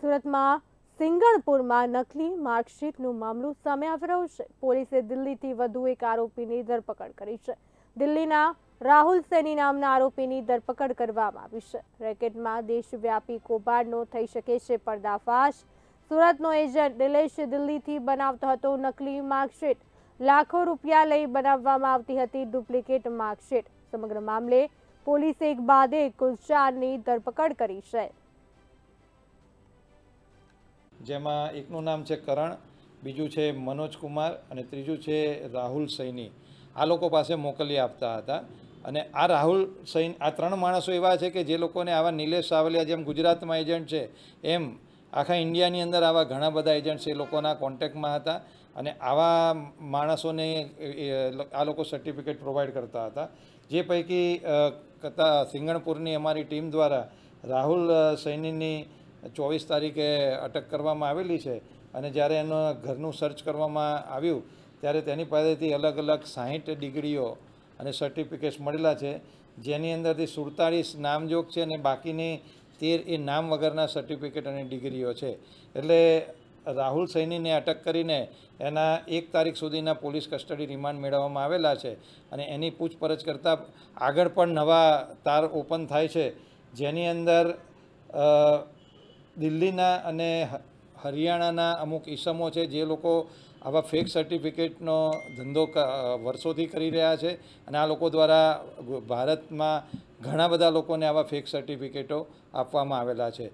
સુરતમાં સિંગણપુરમાં નકલી માર્કશીટનું મામલું સામે આવી રહ્યું છે પોલીસે દિલ્હીથી વધુ એક આરોપીની ધરપકડ કરી છે દિલ્હીના રાહુલ સેની નામના આરોપીની ધરપકડ કરવામાં આવી છે રેકેટમાં દેશવ્યાપી કૌભાંડનો થઈ શકે છે પર્દાફાશ સુરતનો એજન્ટ દિલેશ દિલ્હીથી બનાવતો હતો નકલી માર્કશીટ લાખો રૂપિયા લઈ બનાવવામાં આવતી હતી ડુપ્લિકેટ માર્કશીટ સમગ્ર મામલે પોલીસે એક બાદે એક ધરપકડ કરી છે જેમાં એકનું નામ છે કરણ બીજું છે મનોજ કુમાર અને ત્રીજું છે રાહુલ સૈની આ લોકો પાસે મોકલી આપતા હતા અને આ રાહુલ સૈન આ ત્રણ માણસો એવા છે કે જે લોકોને આવા નિલેશ સાવલિયા જેમ ગુજરાતમાં એજન્ટ છે એમ આખા ઇન્ડિયાની અંદર આવા ઘણા બધા એજન્ટ્સ એ લોકોના કોન્ટેક્ટમાં હતા અને આવા માણસોને આ લોકો સર્ટિફિકેટ પ્રોવાઈડ કરતા હતા જે પૈકી કથા સિંગણપુરની અમારી ટીમ દ્વારા રાહુલ સૈનીની ચોવીસ તારીખે અટક કરવામાં આવેલી છે અને જ્યારે એના ઘરનું સર્ચ કરવામાં આવ્યું ત્યારે તેની પાસેથી અલગ અલગ સાહીઠ ડિગ્રીઓ અને સર્ટિફિકેટ્સ મળેલા છે જેની અંદરથી સુડતાળીસ નામજોગ છે અને બાકીની તેર એ નામ વગરના સર્ટિફિકેટ અને ડિગ્રીઓ છે એટલે રાહુલ સૈનીને અટક કરીને એના એક તારીખ સુધીના પોલીસ કસ્ટડી રિમાન્ડ મેળવવામાં આવેલા છે અને એની પૂછપરછ કરતાં આગળ પણ નવા તાર ઓપન થાય છે જેની અંદર દિલ્હીના અને હરિયાણાના અમુક ઈસમો છે જે લોકો આવા ફેક સર્ટિફિકેટનો ધંધો વર્ષોથી કરી રહ્યા છે અને આ લોકો દ્વારા ભારતમાં ઘણા બધા લોકોને આવા ફેક સર્ટિફિકેટો આપવામાં આવેલા છે